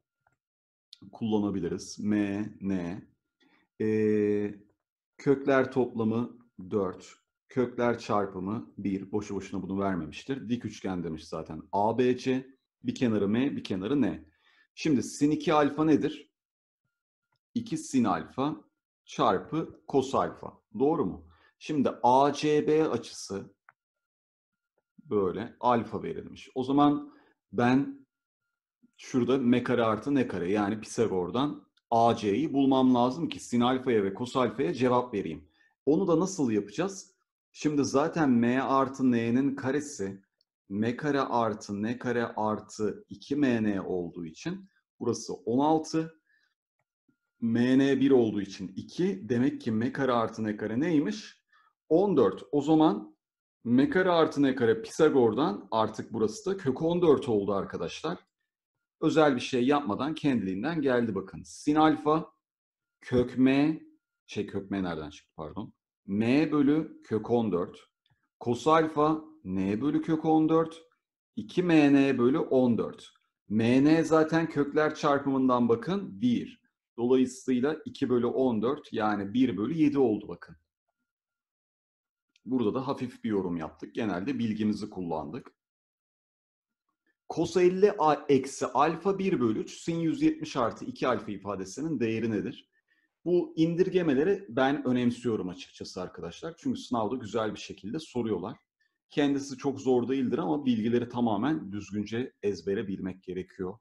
Kullanabiliriz. M, N. Ee, kökler toplamı 4. Kökler çarpımı 1. Boşu boşuna bunu vermemiştir. Dik üçgen demiş zaten. A, B, C. Bir kenarı M, bir kenarı N. Şimdi sin 2 alfa nedir? 2 sin alfa çarpı kos alfa. Doğru mu? Şimdi ACB açısı böyle alfa verilmiş. O zaman ben şurada mekare artı ne kare yani Pisagor'dan AC'yi bulmam lazım ki sin alfaya ve kos alfaya cevap vereyim. Onu da nasıl yapacağız? Şimdi zaten m artı n'nin karesi m kare artı n kare artı 2mn olduğu için burası 16. mn 1 olduğu için 2. Demek ki m kare artı n kare neymiş? 14. O zaman m kare artı n kare Pisagor'dan artık burası da kök 14 oldu arkadaşlar. Özel bir şey yapmadan kendiliğinden geldi bakın. Sin alfa kök m şey kök m nereden çıktı pardon. m bölü kök 14 kos alfa n bölü kök 14 2mn bölü 14. mn zaten kökler çarpımından bakın 1. Dolayısıyla 2 bölü 14 yani 1 bölü 7 oldu bakın. Burada da hafif bir yorum yaptık. Genelde bilgimizi kullandık. Cos 50 a, eksi alfa 1 bölü 3 sin 170 artı 2 alfa ifadesinin değeri nedir? Bu indirgemeleri ben önemsiyorum açıkçası arkadaşlar. Çünkü sınavda güzel bir şekilde soruyorlar. Kendisi çok zor değildir ama bilgileri tamamen düzgünce ezbere bilmek gerekiyor.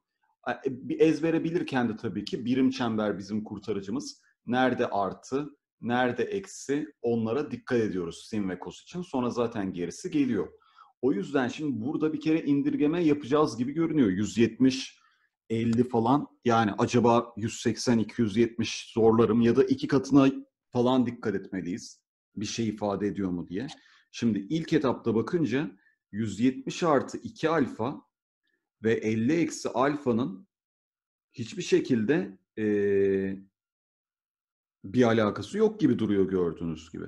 E, ezbere bilirken de tabii ki birim çember bizim kurtarıcımız. Nerede artı, nerede eksi onlara dikkat ediyoruz sin ve kos için. Sonra zaten gerisi geliyor. O yüzden şimdi burada bir kere indirgeme yapacağız gibi görünüyor. 170 50 falan yani acaba 180 270 zorlarım ya da iki katına falan dikkat etmeliyiz. Bir şey ifade ediyor mu diye. Şimdi ilk etapta bakınca 170 artı 2 alfa ve 50 eksi alfanın hiçbir şekilde e, bir alakası yok gibi duruyor gördüğünüz gibi.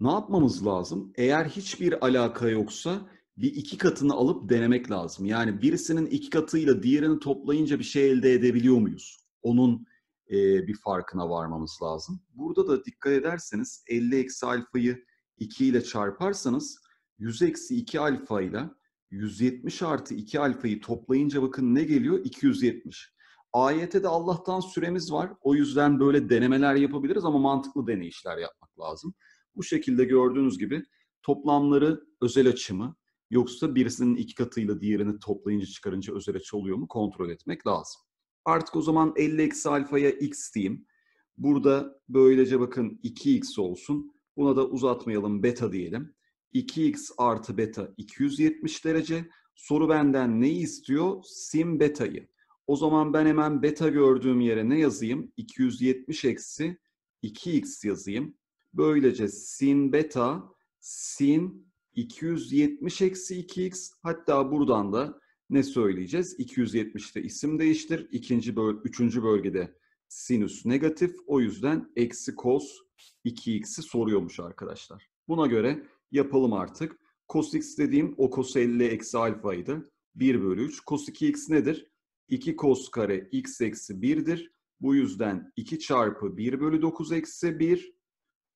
Ne yapmamız lazım? Eğer hiçbir alaka yoksa bir iki katını alıp denemek lazım. Yani birisinin iki katıyla diğerini toplayınca bir şey elde edebiliyor muyuz? Onun e, bir farkına varmamız lazım. Burada da dikkat ederseniz 50 eksi alfayı 2 ile çarparsanız 100 eksi 2 alfa ile 170 artı 2 alfayı toplayınca bakın ne geliyor? 270. Ayete de Allah'tan süremiz var. O yüzden böyle denemeler yapabiliriz ama mantıklı deneyişler yapmak lazım. Bu şekilde gördüğünüz gibi toplamları özel açımı yoksa birisinin iki katıyla diğerini toplayınca çıkarınca özel açı oluyor mu kontrol etmek lazım. Artık o zaman 50 eksi alfaya x diyeyim. Burada böylece bakın 2x olsun. Buna da uzatmayalım beta diyelim. 2x artı beta 270 derece. Soru benden neyi istiyor? Sin beta'yı. O zaman ben hemen beta gördüğüm yere ne yazayım? 270 eksi 2x yazayım. Böylece sin beta sin 270 eksi 2x hatta buradan da ne söyleyeceğiz? 270'te isim değiştir. İkinci böl üçüncü bölgede sinüs negatif. O yüzden eksi cos 2x'i soruyormuş arkadaşlar. Buna göre yapalım artık. Cos x dediğim o cos 50 eksi alfaydı. 1 bölü 3. Cos 2x nedir? 2 kos kare x eksi 1'dir. Bu yüzden 2 çarpı 1 bölü 9 eksi 1.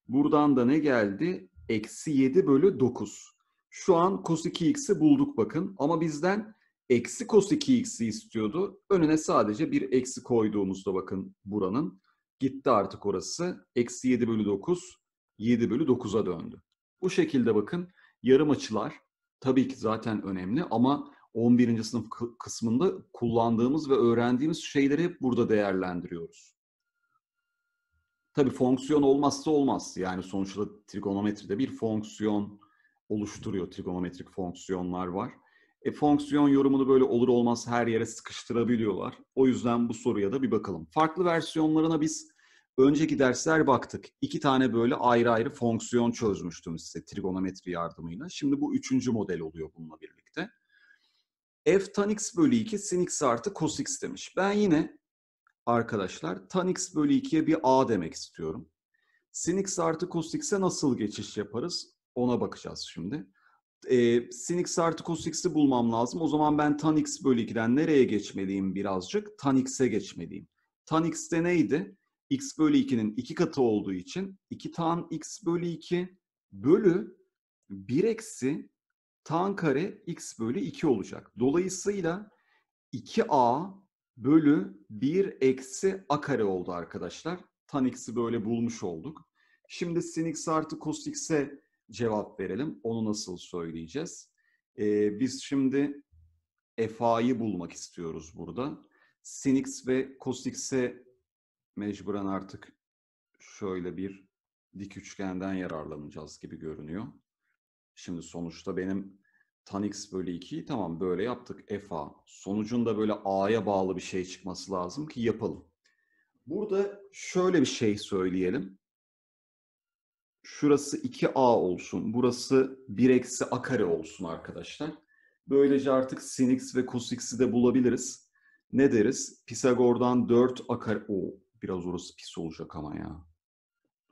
Buradan da ne geldi? Eksi 7 bölü 9. Şu an cos 2x'i bulduk bakın. Ama bizden eksi cos 2x'i istiyordu. Önüne sadece bir eksi koyduğumuzda bakın buranın. Gitti artık orası. Eksi 7 bölü 9, 7 bölü 9'a döndü. Bu şekilde bakın yarım açılar tabii ki zaten önemli ama 11. sınıf kısmında kullandığımız ve öğrendiğimiz şeyleri hep burada değerlendiriyoruz. Tabii fonksiyon olmazsa olmaz. Yani sonuçta trigonometride bir fonksiyon oluşturuyor. Trigonometrik fonksiyonlar var. E, fonksiyon yorumunu böyle olur olmaz her yere sıkıştırabiliyorlar. O yüzden bu soruya da bir bakalım. Farklı versiyonlarına biz önceki dersler baktık. İki tane böyle ayrı ayrı fonksiyon çözmüştüm size trigonometri yardımıyla. Şimdi bu üçüncü model oluyor bununla birlikte f tan x bölü 2 sin x artı cos x demiş. Ben yine arkadaşlar tan x bölü 2'ye bir a demek istiyorum. Sin x artı cos x'e nasıl geçiş yaparız? Ona bakacağız şimdi. Ee, sin x artı cos x'i bulmam lazım. O zaman ben tan x bölü 2'den nereye geçmeliyim birazcık? Tan x'e geçmeliyim. Tan x'te neydi? x bölü 2'nin 2 katı olduğu için 2 tan x bölü 2 bölü 1 eksi tan kare x bölü 2 olacak. Dolayısıyla 2a bölü 1 eksi a kare oldu arkadaşlar. Tan x'i böyle bulmuş olduk. Şimdi sin x artı cos x'e cevap verelim. Onu nasıl söyleyeceğiz? Ee, biz şimdi fa'yı bulmak istiyoruz burada. Sin x ve cos x'e mecburen artık şöyle bir dik üçgenden yararlanacağız gibi görünüyor. Şimdi sonuçta benim tan x bölü 2'yi tamam böyle yaptık f a. Sonucunda böyle a'ya bağlı bir şey çıkması lazım ki yapalım. Burada şöyle bir şey söyleyelim. Şurası 2a olsun. Burası 1 eksi a kare olsun arkadaşlar. Böylece artık sin x ve cos x'i de bulabiliriz. Ne deriz? Pisagor'dan 4 a kare... Oo, biraz orası pis olacak ama ya.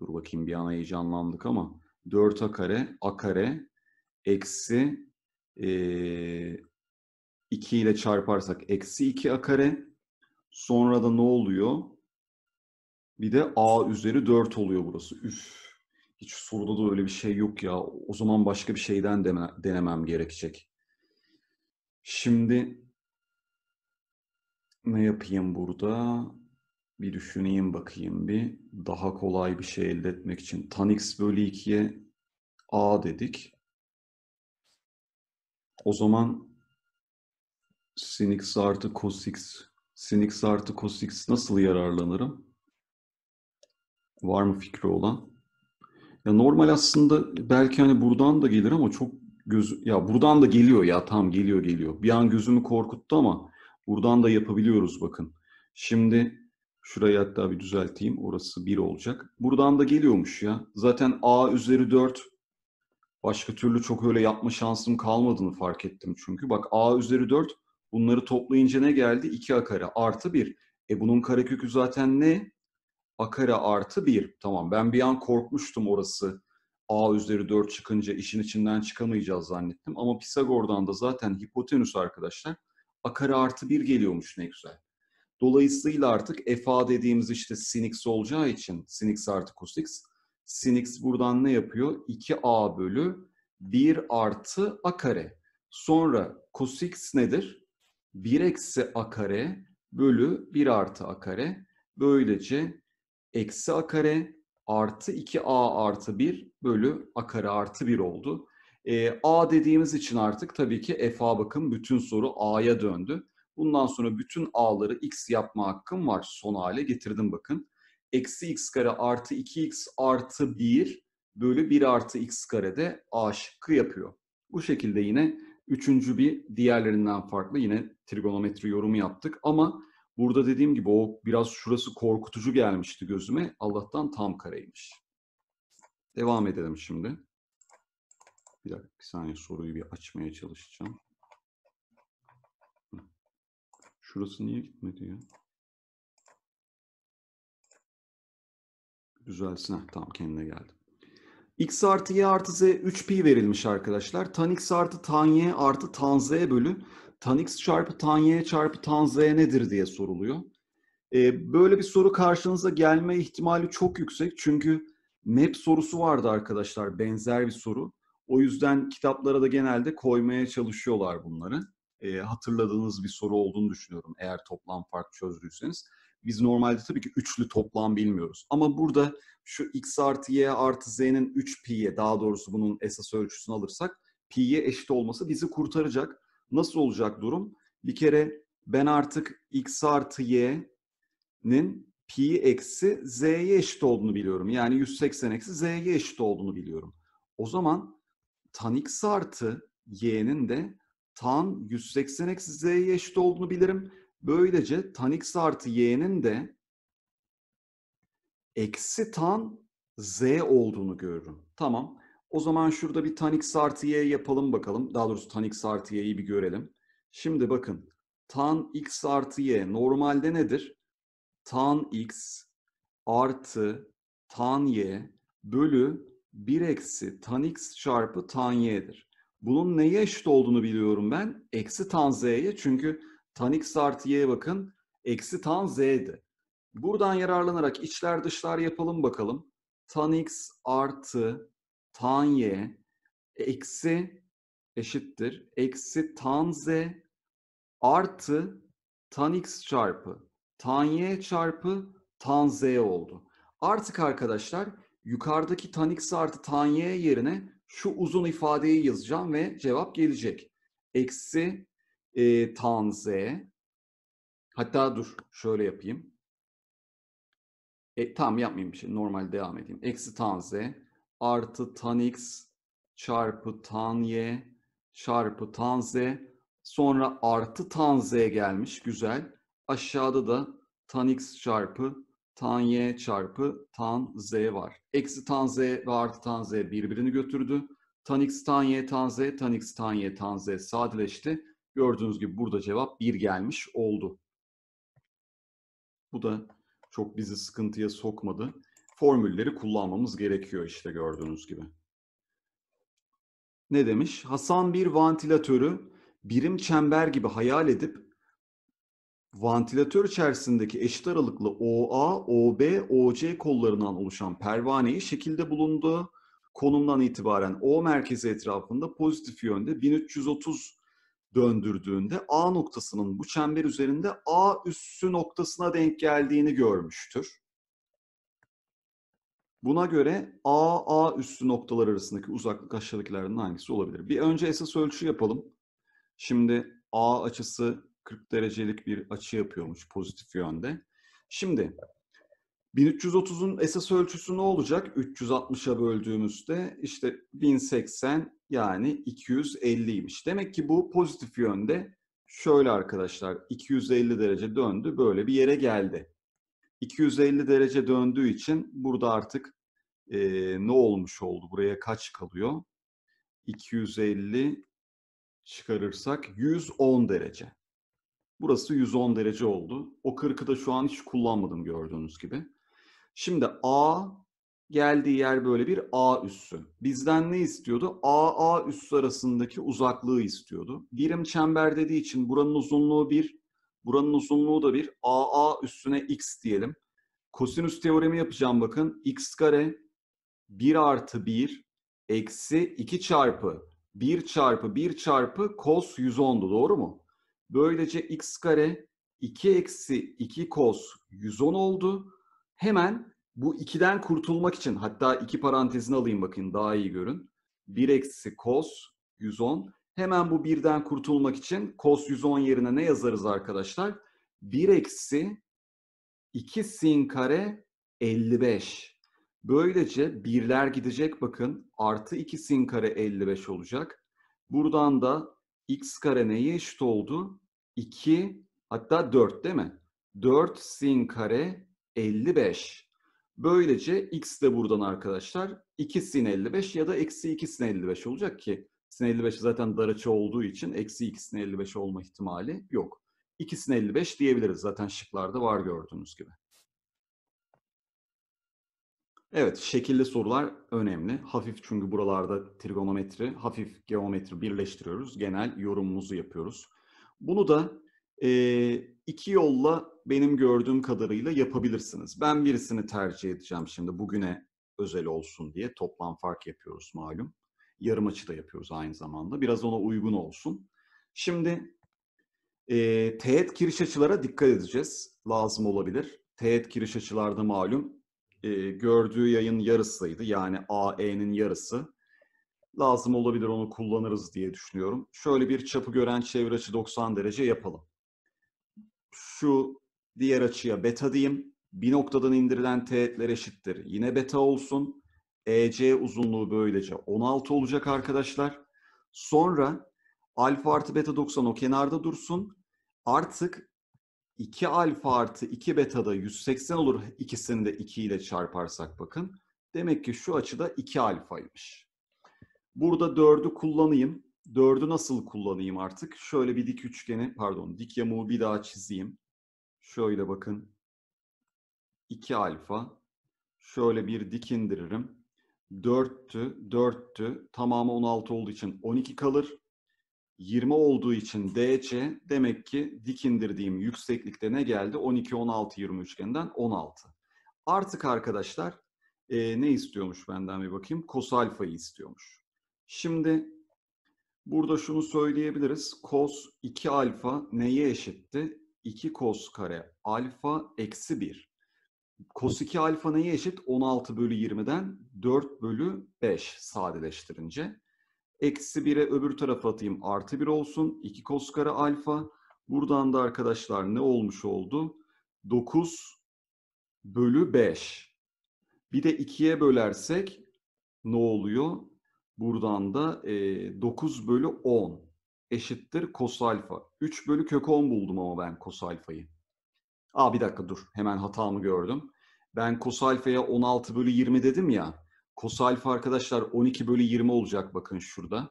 Dur bakayım bir an heyecanlandık ama. 4 a kare, a kare, eksi e, 2 ile çarparsak eksi 2a kare. Sonra da ne oluyor? Bir de a üzeri 4 oluyor burası. Üf. Hiç soruda da öyle bir şey yok ya. O zaman başka bir şeyden denemem gerekecek. Şimdi ne yapayım burada? Bir düşüneyim bakayım bir. Daha kolay bir şey elde etmek için. Tan x bölü 2'ye a dedik. O zaman sin x artı cos x. Sin x artı cos x nasıl yararlanırım? Var mı fikri olan? Ya normal aslında belki hani buradan da gelir ama çok göz ya buradan da geliyor ya tam geliyor geliyor. Bir an gözümü korkuttu ama buradan da yapabiliyoruz bakın. Şimdi şurayı hatta bir düzelteyim. Orası 1 olacak. Buradan da geliyormuş ya. Zaten a üzeri 4 Başka türlü çok öyle yapma şansım kalmadığını fark ettim çünkü. Bak a üzeri 4 bunları toplayınca ne geldi? 2a kare artı 1. E bunun karekökü zaten ne? a kare artı 1. Tamam ben bir an korkmuştum orası. a üzeri 4 çıkınca işin içinden çıkamayacağız zannettim. Ama Pisagor'dan da zaten hipotenüs arkadaşlar a kare artı 1 geliyormuş ne güzel. Dolayısıyla artık FA dediğimiz işte sin olacağı için sin x artı cos Sin x buradan ne yapıyor? 2a bölü 1 artı a kare. Sonra cos x nedir? 1 eksi a kare bölü 1 artı a kare. Böylece eksi a kare artı 2a artı 1 bölü a kare artı 1 oldu. E, a dediğimiz için artık tabii ki fa bakın bütün soru a'ya döndü. Bundan sonra bütün a'ları x yapma hakkım var. Son hale getirdim bakın eksi x kare artı 2x artı 1 bölü 1 artı x karede a şıkkı yapıyor. Bu şekilde yine üçüncü bir diğerlerinden farklı yine trigonometri yorumu yaptık ama burada dediğim gibi o biraz şurası korkutucu gelmişti gözüme. Allah'tan tam kareymiş. Devam edelim şimdi. Bir dakika bir saniye soruyu bir açmaya çalışacağım. Şurası niye gitmedi ya? Güzelsin. Heh, tamam kendine geldim. X artı Y artı Z 3pi verilmiş arkadaşlar. Tan X artı tan Y artı tan Z bölü tan X çarpı tan Y çarpı tan Z nedir diye soruluyor. Ee, böyle bir soru karşınıza gelme ihtimali çok yüksek. Çünkü map sorusu vardı arkadaşlar. Benzer bir soru. O yüzden kitaplara da genelde koymaya çalışıyorlar bunları. Ee, hatırladığınız bir soru olduğunu düşünüyorum eğer toplam fark çözdüyseniz biz normalde tabii ki üçlü toplam bilmiyoruz. Ama burada şu x artı y artı z'nin 3 pi'ye daha doğrusu bunun esas ölçüsünü alırsak pi'ye eşit olması bizi kurtaracak. Nasıl olacak durum? Bir kere ben artık x artı y'nin pi eksi z'ye eşit olduğunu biliyorum. Yani 180 eksi z'ye eşit olduğunu biliyorum. O zaman tan x artı y'nin de tan 180 eksi z'ye eşit olduğunu bilirim Böylece tan x artı y'nin de eksi tan z olduğunu görürüm. Tamam. O zaman şurada bir tan x artı y yapalım bakalım. Daha doğrusu tan x artı y'yi bir görelim. Şimdi bakın. Tan x artı y normalde nedir? Tan x artı tan y bölü 1 eksi tan x çarpı tan y'dir. Bunun neye eşit olduğunu biliyorum ben. Eksi tan z'ye çünkü tan x artı y'ye bakın. Eksi tan z'di. Buradan yararlanarak içler dışlar yapalım bakalım. Tan x artı tan y eksi eşittir. Eksi tan z artı tan x çarpı tan y çarpı tan z oldu. Artık arkadaşlar yukarıdaki tan x artı tan y yerine şu uzun ifadeyi yazacağım ve cevap gelecek. Eksi e, z, Hatta dur şöyle yapayım. E, tamam yapmayayım bir şey. Normal devam edeyim. Eksi tan z, artı tan x çarpı tan y çarpı tan z, Sonra artı tan Tanze gelmiş. Güzel. Aşağıda da tan x çarpı tan y çarpı tan z var. Eksi tan z ve artı tan z birbirini götürdü. Tan tan tan x y z, tan x tan y tan z sadeleşti. Gördüğünüz gibi burada cevap 1 gelmiş oldu. Bu da çok bizi sıkıntıya sokmadı. Formülleri kullanmamız gerekiyor işte gördüğünüz gibi. Ne demiş? Hasan bir vantilatörü birim çember gibi hayal edip vantilatör içerisindeki eşit aralıklı OA, OB, OC kollarından oluşan pervaneyi şekilde bulunduğu konumdan itibaren O merkezi etrafında pozitif yönde 1330 döndürdüğünde A noktasının bu çember üzerinde A üssü noktasına denk geldiğini görmüştür. Buna göre A, A üssü noktalar arasındaki uzaklık aşağıdakilerden hangisi olabilir? Bir önce esas ölçü yapalım. Şimdi A açısı 40 derecelik bir açı yapıyormuş pozitif yönde. Şimdi 1330'un esas ölçüsü ne olacak? 360'a böldüğümüzde işte 1080 yani 250'ymiş. Demek ki bu pozitif yönde şöyle arkadaşlar 250 derece döndü böyle bir yere geldi. 250 derece döndüğü için burada artık e, ne olmuş oldu? Buraya kaç kalıyor? 250 çıkarırsak 110 derece. Burası 110 derece oldu. O 40'ı da şu an hiç kullanmadım gördüğünüz gibi. Şimdi A geldiği yer böyle bir A üssü. Bizden ne istiyordu? A, A üssü arasındaki uzaklığı istiyordu. Birim çember dediği için buranın uzunluğu 1, buranın uzunluğu da 1. A, A üssüne X diyelim. Kosinüs teoremi yapacağım bakın. X kare 1 artı 1 eksi 2 çarpı 1 çarpı 1 çarpı kos 110'du doğru mu? Böylece x kare 2 eksi 2 kos 110 oldu hemen bu 2'den kurtulmak için hatta iki parantezini alayım bakın daha iyi görün. 1 eksi cos 110. Hemen bu 1'den kurtulmak için cos 110 yerine ne yazarız arkadaşlar? 1 eksi 2 sin kare 55. Böylece birler gidecek bakın. Artı 2 sin kare 55 olacak. Buradan da x kare neye eşit oldu? 2 hatta 4 değil mi? 4 sin kare 55. Böylece x de buradan arkadaşlar 2 sin 55 ya da eksi 2 sin 55 olacak ki sin 55 zaten dar açı olduğu için eksi 2 sin 55 olma ihtimali yok. 2 sin 55 diyebiliriz zaten şıklarda var gördüğünüz gibi. Evet, şekilli sorular önemli. Hafif çünkü buralarda trigonometri, hafif geometri birleştiriyoruz. Genel yorumumuzu yapıyoruz. Bunu da e, iki yolla benim gördüğüm kadarıyla yapabilirsiniz. Ben birisini tercih edeceğim şimdi bugüne özel olsun diye toplam fark yapıyoruz malum. Yarım açı da yapıyoruz aynı zamanda. Biraz ona uygun olsun. Şimdi e, teğet kiriş açılara dikkat edeceğiz. Lazım olabilir. Teğet kiriş açılarda malum e, gördüğü yayın yarısıydı. Yani AE'nin yarısı. Lazım olabilir onu kullanırız diye düşünüyorum. Şöyle bir çapı gören çevre açı 90 derece yapalım şu diğer açıya beta diyeyim. Bir noktadan indirilen teğetler eşittir. Yine beta olsun. EC uzunluğu böylece 16 olacak arkadaşlar. Sonra alfa artı beta 90 o kenarda dursun. Artık 2 alfa artı 2 beta da 180 olur. İkisini de 2 ile çarparsak bakın. Demek ki şu açıda 2 alfaymış. Burada 4'ü kullanayım dördü nasıl kullanayım artık? Şöyle bir dik üçgeni, pardon dik yamuğu bir daha çizeyim. Şöyle bakın. 2 alfa. Şöyle bir dik indiririm. 4'tü, 4'tü. Tamamı 16 olduğu için 12 kalır. 20 olduğu için DC demek ki dik indirdiğim yükseklikte ne geldi? 12, 16, 20 üçgeninden 16. Artık arkadaşlar e, ne istiyormuş benden bir bakayım? Kos alfayı istiyormuş. Şimdi Burada şunu söyleyebiliriz. Cos 2 alfa neye eşitti? 2 cos kare alfa eksi 1. Cos 2 alfa neye eşit? 16 bölü 20'den 4 bölü 5 sadeleştirince. Eksi 1'e öbür tarafa atayım artı 1 olsun. 2 cos kare alfa. Buradan da arkadaşlar ne olmuş oldu? 9 bölü 5. Bir de 2'ye bölersek ne oluyor? Buradan da e, 9 bölü 10 eşittir kos alfa. 3 bölü kök 10 buldum ama ben kos alfayı. Aa bir dakika dur hemen hatamı gördüm. Ben kos alfaya 16 bölü 20 dedim ya. Kos alfa arkadaşlar 12 bölü 20 olacak bakın şurada.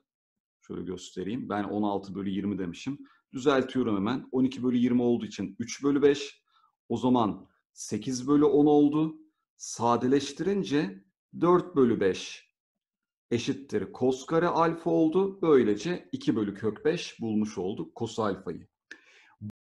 Şöyle göstereyim. Ben 16 bölü 20 demişim. Düzeltiyorum hemen. 12 bölü 20 olduğu için 3 bölü 5. O zaman 8 bölü 10 oldu. Sadeleştirince 4 bölü 5 eşittir kos kare alfa oldu. Böylece 2 bölü kök 5 bulmuş olduk kos alfayı.